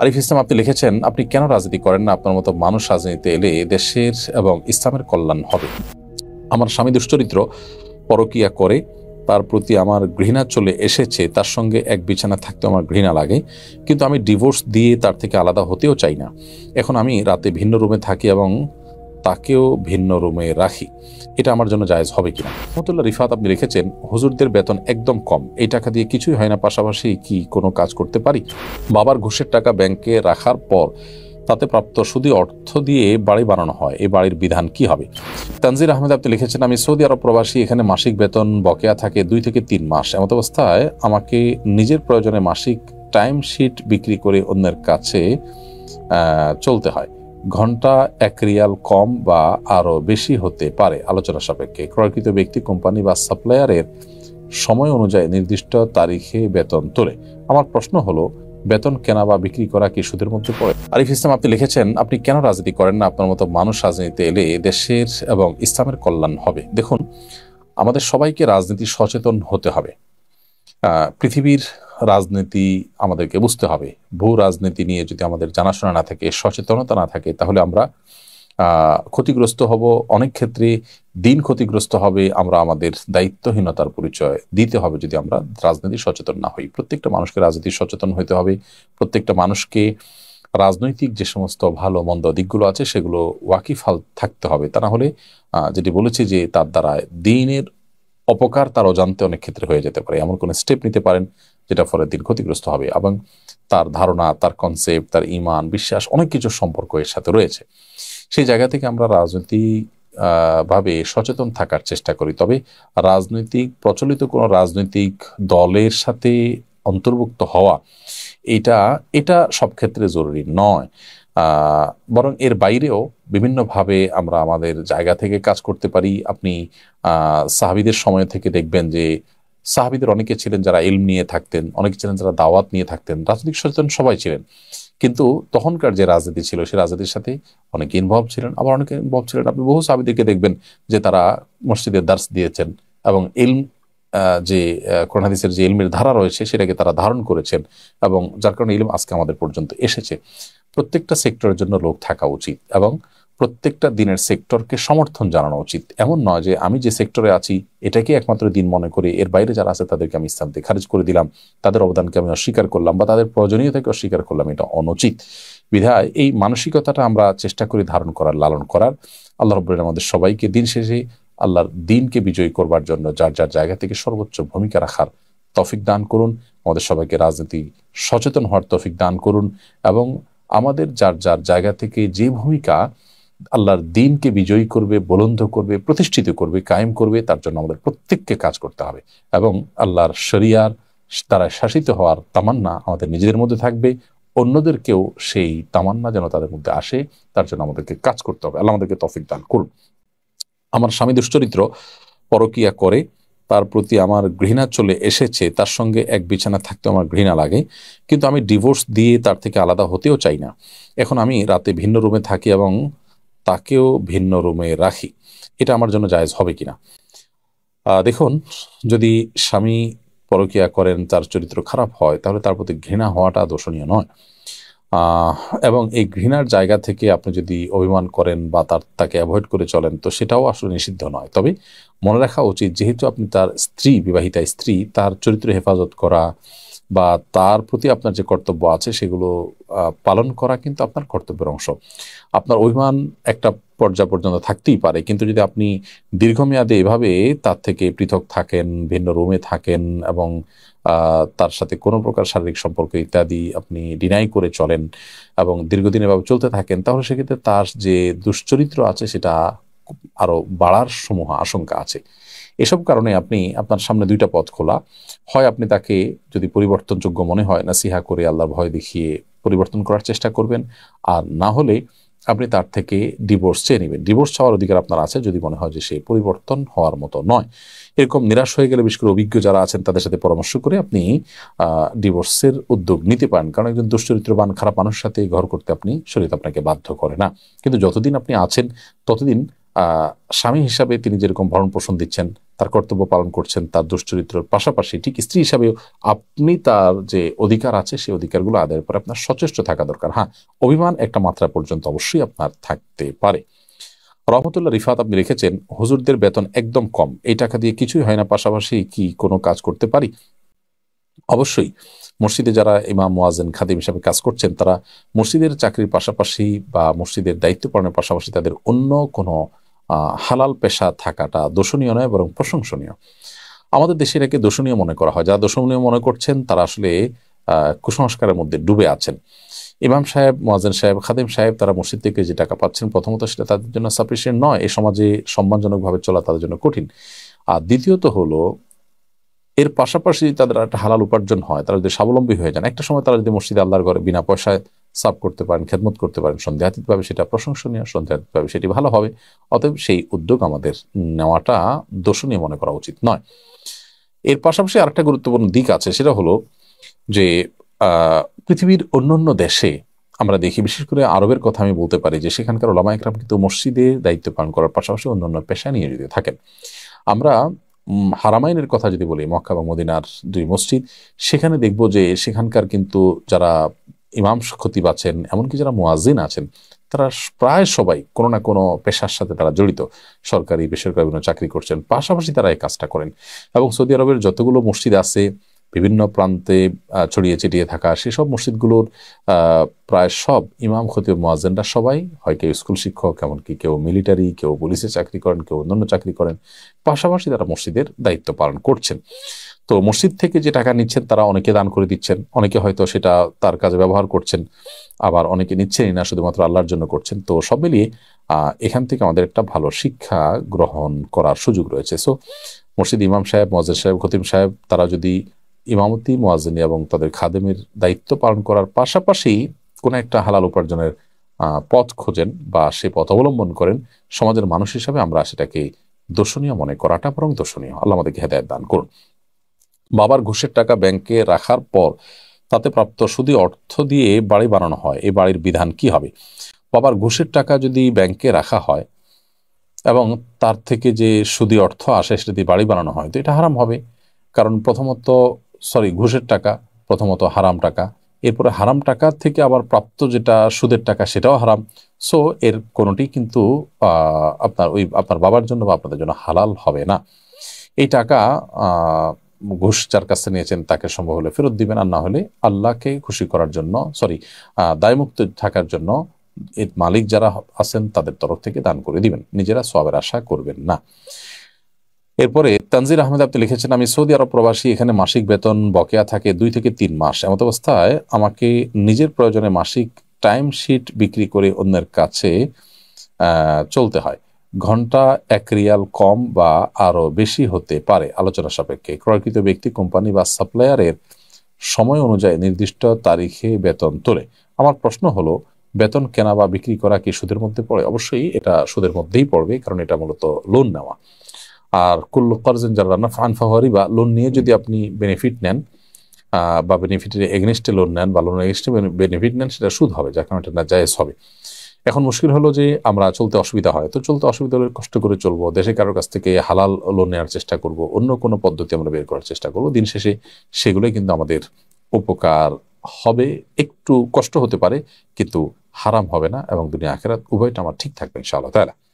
আরিফ ইসলাম আপনি লিখেছেন আপনি কেন রাজনীতি করেন না আপনার মতো মানুষ রাজনীতিতে এলে দেশের এবং ইসলামের কল্যাণ হবে আমার স্বামী দুশ্চরিত্র পরকিয়া করে তার প্রতি আমার ঘৃণা চলে এসেছে তার সঙ্গে এক বিছানা থাকতে আমার ঘৃণা লাগে কিন্তু আমি ডিভোর্স দিয়ে তার থেকে আলাদা হতেও চাই না এখন আমি রাতে ভিন্ন রুমে থাকি এবং তাকেও ভিন্ন রুমে রাখি এটা আমার জন্য জায়জ হবে কিনা মতুল্লাহ রিফাত আপনি রেখেছেন হুজুরদের বেতন একদম কম এই টাকা দিয়ে কিছুই হয় না পাশাপাশি কি কোনো কাজ করতে পারি বাবার ঘুষের টাকা ব্যাংকে রাখার পর তাতে প্রাপ্ত শুধু অর্থ দিয়ে বাড়ি বানানো হয় এই বাড়ির বিধান কি হবে তানজির আহমেদ আপনি লিখেছেন আমি সৌদি আরব প্রবাসী এখানে মাসিক বেতন বকেয়া থাকে দুই থেকে তিন মাস এমত অবস্থায় আমাকে নিজের প্রয়োজনে মাসিক টাইম শিট বিক্রি করে অন্যের কাছে চলতে হয় ঘন্টা এক রিয়াল কম বা আরও বেশি হতে পারে আলোচনা সাপেক্ষে ক্রয়কৃত ব্যক্তি কোম্পানি বা সাপ্লায়ারের সময় অনুযায়ী নির্দিষ্ট তারিখে বেতন তোলে আমার প্রশ্ন হলো বেতন কেনা বা বিক্রি করা কি সুদের মধ্যে পড়ে আরিফ ইসলাম আপনি লিখেছেন আপনি কেন রাজনীতি করেন না আপনার মতো মানুষ রাজনীতিতে এলে দেশের এবং ইসলামের কল্যাণ হবে দেখুন আমাদের সবাইকে রাজনীতি সচেতন হতে হবে পৃথিবীর রাজনীতি আমাদেরকে বুঝতে হবে ভূ রাজনীতি নিয়ে যদি আমাদের জানাশোনা না থাকে সচেতনতা না থাকে তাহলে আমরা ক্ষতিগ্রস্ত হব অনেক ক্ষেত্রে দিন ক্ষতিগ্রস্ত হবে আমরা আমাদের দায়িত্বহীনতার পরিচয় দিতে হবে যদি আমরা রাজনীতি সচেতন না হই প্রত্যেকটা মানুষকে রাজনীতি সচেতন হতে হবে প্রত্যেকটা মানুষকে রাজনৈতিক যে সমস্ত ভালো মন্দ দিকগুলো আছে সেগুলো ওয়াকিফাল থাকতে হবে তা না হলে যেটি বলেছি যে তার দ্বারা দিনের অপকার তার অজান্তে অনেক ক্ষেত্রে হয়ে যেতে পারে এমন কোনো স্টেপ নিতে পারেন যেটা ফলে দিন ক্ষতিগ্রস্ত হবে এবং তার ধারণা তার কনসেপ্ট তার ইমান বিশ্বাস অনেক কিছু সম্পর্ক এর সাথে রয়েছে সেই জায়গা থেকে আমরা রাজনীতি ভাবে সচেতন থাকার চেষ্টা করি তবে রাজনৈতিক প্রচলিত কোনো রাজনৈতিক দলের সাথে অন্তর্ভুক্ত হওয়া এটা এটা সব ক্ষেত্রে জরুরি নয় বরং এর বাইরেও বিভিন্নভাবে আমরা আমাদের জায়গা থেকে কাজ করতে পারি আপনি সাহাবিদের সময় থেকে দেখবেন যে সাহাবিদের অনেকে ছিলেন যারা ইলম নিয়ে থাকতেন অনেকে ছিলেন যারা দাওয়াত নিয়ে থাকতেন রাজনৈতিক সচেতন সবাই ছিলেন কিন্তু তখনকার যে রাজনীতি ছিল সেই রাজনীতির সাথে অনেকে ইনভলভ ছিলেন আবার অনেকে ইনভলভ ছিলেন আপনি বহু সাহাবিদেরকে দেখবেন যে তারা মসজিদের দার্স দিয়েছেন এবং ইলম যে কোরআনাদিসের যে ইলমের ধারা রয়েছে সেটাকে তারা ধারণ করেছেন এবং যার কারণে ইলম আজকে আমাদের পর্যন্ত এসেছে প্রত্যেকটা সেক্টরের জন্য লোক থাকা উচিত এবং প্রত্যেকটা দিনের সেক্টরকে সমর্থন জানানো উচিত এমন নয় যে আমি যে সেক্টরে আছি এটাকে একমাত্র দিন মনে করে এর বাইরে যারা আছে তাদেরকে আমি ইসলাম থেকে খারিজ করে দিলাম তাদের অবদানকে আমি অস্বীকার করলাম বা তাদের প্রয়োজনীয়তাকে অস্বীকার করলাম এটা অনুচিত বিধায় এই মানসিকতাটা আমরা চেষ্টা করি ধারণ করার লালন করার আল্লাহ রবুল্লাহ আমাদের সবাইকে দিন শেষে আল্লাহর দিনকে বিজয়ী করবার জন্য যার যার জায়গা থেকে সর্বোচ্চ ভূমিকা রাখার তফিক দান করুন আমাদের সবাইকে রাজনীতি সচেতন হওয়ার তফিক দান করুন এবং আমাদের যার যার জায়গা থেকে যে ভূমিকা আল্লাহর দিনকে বিজয়ী করবে বলন্ধ করবে প্রতিষ্ঠিত করবে কায়েম করবে তার জন্য আমাদের প্রত্যেককে কাজ করতে হবে এবং আল্লাহর শরিয়ার তারা শাসিত হওয়ার তামান্না আমাদের নিজেদের মধ্যে থাকবে অন্যদেরকেও সেই তামান্না যেন তাদের মধ্যে আসে তার জন্য আমাদেরকে কাজ করতে হবে আল্লাহ আমাদেরকে তফিক দান করুন আমার স্বামী দুশ্চরিত্র পরকিয়া করে তার প্রতি আমার ঘৃণা চলে এসেছে তার সঙ্গে এক বিছানা থাকতে আমার ঘৃণা লাগে কিন্তু আমি ডিভোর্স দিয়ে তার থেকে আলাদা হতেও চাই না এখন আমি রাতে ভিন্ন রুমে থাকি এবং তাকেও ভিন্ন রুমে রাখি এটা আমার জন্য জায়জ হবে কিনা দেখুন যদি স্বামী পরকিয়া করেন তার চরিত্র খারাপ হয় তাহলে তার প্রতি ঘৃণা হওয়াটা দোষণীয় নয় এবং এই ঘৃণার জায়গা থেকে আপনি যদি অভিমান করেন বা তার তাকে অ্যাভয়েড করে চলেন তো সেটাও আসলে নিষিদ্ধ নয় তবে মনে রাখা উচিত যেহেতু আপনি তার স্ত্রী বিবাহিতা স্ত্রী তার চরিত্র হেফাজত করা বা তার প্রতি আপনার যে কর্তব্য আছে সেগুলো পালন করা কিন্তু আপনার কর্তব্যের অংশ আপনার অভিমান একটা পর্যায় পর্যন্ত থাকতেই পারে কিন্তু যদি আপনি দীর্ঘমেয়াদে এভাবে তার থেকে পৃথক থাকেন ভিন্ন রুমে থাকেন এবং তার সাথে কোনো প্রকার শারীরিক সম্পর্ক ইত্যাদি আপনি ডিনাই করে চলেন এবং দীর্ঘদিন এভাবে চলতে থাকেন তাহলে সেক্ষেত্রে তার যে দুশ্চরিত্র আছে সেটা আরও বাড়ার সমূহ আশঙ্কা আছে এসব কারণে আপনি আপনার সামনে দুইটা পথ খোলা হয় আপনি তাকে যদি পরিবর্তনযোগ্য মনে হয় না সিহা করে আল্লাহ ভয় দেখিয়ে পরিবর্তন করার চেষ্টা করবেন আর না হলে আপনি তার থেকে ডিভোর্স চেয়ে নেবেন ডিভোর্স চাওয়ার অধিকার আপনার আছে যদি মনে হয় যে সে পরিবর্তন হওয়ার মতো নয় এরকম নিরাশ হয়ে গেলে বিশেষ করে অভিজ্ঞ যারা আছেন তাদের সাথে পরামর্শ করে আপনি ডিভোর্সের উদ্যোগ নিতে পারেন কারণ একজন দুশ্চরিত্রবান খারাপ মানুষের সাথে ঘর করতে আপনি শরীর আপনাকে বাধ্য করে না কিন্তু যতদিন আপনি আছেন ততদিন স্বামী হিসাবে তিনি যেরকম ভরণ পোষণ দিচ্ছেন তার কর্তব্য পালন করছেন তার দুশ্চরিত্রের পাশাপাশি ঠিক স্ত্রী হিসাবেও আপনি তার যে অধিকার আছে সেই অধিকারগুলো আদায়ের পরে আপনার সচেষ্ট থাকা দরকার হ্যাঁ অভিমান একটা মাত্রা পর্যন্ত অবশ্যই আপনার থাকতে পারে রহমতুল্লাহ রিফাত আপনি রেখেছেন হুজুরদের বেতন একদম কম এই টাকা দিয়ে কিছুই হয় না পাশাপাশি কি কোনো কাজ করতে পারি অবশ্যই মসজিদে যারা ইমাম ওয়াজেন খাদিম হিসাবে কাজ করছেন তারা মসজিদের চাকরির পাশাপাশি বা মসজিদের দায়িত্ব পালনের পাশাপাশি তাদের অন্য কোনো হালাল পেশা থাকাটা দোষণীয় নয় বরং প্রশংসনীয় আমাদের দেশে এটাকে দোষণীয় মনে করা হয় যারা দোষণীয় মনে করছেন তারা আসলে কুসংস্কারের মধ্যে ডুবে আছেন ইমাম সাহেব মোয়াজেন সাহেব খাদিম সাহেব তারা মসজিদ থেকে যে টাকা পাচ্ছেন প্রথমত সেটা তাদের জন্য সাফিসিয়েন্ট নয় এ সমাজে সম্মানজনকভাবে চলা তাদের জন্য কঠিন আর দ্বিতীয়ত হলো এর পাশাপাশি তাদের একটা হালাল উপার্জন হয় তারা যদি স্বাবলম্বী হয়ে যান একটা সময় তারা যদি মসজিদে আল্লাহর ঘরে বিনা পয়সায় সার্ভ করতে পারেন খেদমত করতে পারেন সন্দেহাতীতভাবে সেটা প্রশংসনীয় সন্দেহাতীতভাবে সেটি ভালো হবে অতএব সেই উদ্যোগ আমাদের নেওয়াটা দোষণীয় মনে করা উচিত নয় এর পাশাপাশি আরেকটা গুরুত্বপূর্ণ দিক আছে সেটা হলো যে পৃথিবীর অন্যান্য দেশে আমরা দেখি বিশেষ করে আরবের কথা আমি বলতে পারি যে সেখানকার ওলামা একরাম কিন্তু মসজিদে দায়িত্ব পালন করার পাশাপাশি অন্যান্য পেশা নিয়ে যদি থাকেন আমরা হারামাইনের কথা যদি বলি মক্কা বা মদিনার দুই মসজিদ সেখানে দেখব যে সেখানকার কিন্তু যারা ইমাম খতিব আছেন এমনকি যারা মোয়াজিন আছেন তারা প্রায় সবাই কোনো না কোনো পেশার সাথে তারা জড়িত সরকারি বেসরকারি বিভিন্ন চাকরি করছেন পাশাপাশি তারা এই কাজটা করেন এবং সৌদি আরবের যতগুলো মসজিদ আছে বিভিন্ন প্রান্তে ছড়িয়ে ছিটিয়ে থাকা সেসব মসজিদগুলোর প্রায় সব ইমাম খতিব মোয়াজেনরা সবাই হয় কেউ স্কুল শিক্ষক এমনকি কেউ মিলিটারি কেউ পুলিশে চাকরি করেন কেউ অন্যান্য চাকরি করেন পাশাপাশি তারা মসজিদের দায়িত্ব পালন করছেন তো মসজিদ থেকে যে টাকা নিচ্ছেন তারা অনেকে দান করে দিচ্ছেন অনেকে হয়তো সেটা তার কাজে ব্যবহার করছেন আবার অনেকে নিচ্ছেনই না শুধুমাত্র আল্লাহর জন্য করছেন তো সব মিলিয়ে এখান থেকে আমাদের একটা ভালো শিক্ষা গ্রহণ করার সুযোগ রয়েছে সো মসজিদ ইমাম সাহেব মসজিদ সাহেব খতিম সাহেব তারা যদি ইমামতি মোয়াজিনী এবং তাদের খাদেমের দায়িত্ব পালন করার পাশাপাশি কোনো একটা হালাল উপার্জনের পথ খোঁজেন বা সে পথ অবলম্বন করেন সমাজের মানুষ হিসাবে আমরা সেটাকে দর্শনীয় মনে করাটা বরং দর্শনীয় আল্লাহ আমাদেরকে হেদায়ত দান করুন বাবার ঘুষের টাকা ব্যাংকে রাখার পর তাতে প্রাপ্ত সুদি অর্থ দিয়ে বাড়ি বানানো হয় এ বাড়ির বিধান কি হবে বাবার ঘুষের টাকা যদি ব্যাংকে রাখা হয় এবং তার থেকে যে সুদি অর্থ আসে সেটা দিয়ে বাড়ি বানানো হয় তো এটা হারাম হবে কারণ প্রথমত সরি ঘুষের টাকা প্রথমত হারাম টাকা এরপরে হারাম টাকা থেকে আবার প্রাপ্ত যেটা সুদের টাকা সেটাও হারাম সো এর কোনোটি কিন্তু আপনার ওই আপনার বাবার জন্য বা আপনাদের জন্য হালাল হবে না এই টাকা ঘুষ যার কাছে নিয়েছেন তাকে সম্ভব হলে ফেরত দিবেন আর না হলে আল্লাহকে খুশি করার জন্য সরি দায়মুক্ত থাকার জন্য এর মালিক যারা আছেন তাদের তরফ থেকে দান করে দিবেন নিজেরা সবের আশা করবেন না এরপরে তানজির আহমেদ আপনি লিখেছেন আমি সৌদি আরব প্রবাসী এখানে মাসিক বেতন বকেয়া থাকে দুই থেকে তিন মাস এমত অবস্থায় আমাকে নিজের প্রয়োজনে মাসিক টাইম শিট বিক্রি করে অন্যের কাছে চলতে হয় ঘন্টা এক রিয়াল কম বা আরও বেশি হতে পারে আলোচনা সাপেক্ষে ক্রয়কৃত ব্যক্তি কোম্পানি বা সাপ্লায়ারের সময় অনুযায়ী নির্দিষ্ট তারিখে বেতন তোলে আমার প্রশ্ন হলো বেতন কেনা বা বিক্রি করা কি সুদের মধ্যে পড়ে অবশ্যই এটা সুদের মধ্যেই পড়বে কারণ এটা মূলত লোন নেওয়া আর কুল্ল কর্জেন যারা না ফান ফাহরি বা লোন নিয়ে যদি আপনি বেনিফিট নেন বা বেনিফিটের এগনেস্টে লোন নেন বা লোন এগেনস্টে বেনিফিট নেন সেটা সুদ হবে যার কারণে এটা না জায়েজ হবে এখন মুশকিল হলো যে আমরা চলতে অসুবিধা হয় তো চলতে অসুবিধা হলে কষ্ট করে চলবো দেশে কারোর কাছ থেকে হালাল লোন নেওয়ার চেষ্টা করব অন্য কোনো পদ্ধতি আমরা বের করার চেষ্টা করব দিন শেষে সেগুলোই কিন্তু আমাদের উপকার হবে একটু কষ্ট হতে পারে কিন্তু হারাম হবে না এবং দুনিয়া আখেরাত উভয়টা আমার ঠিক থাকবে ইনশাআল্লাহ না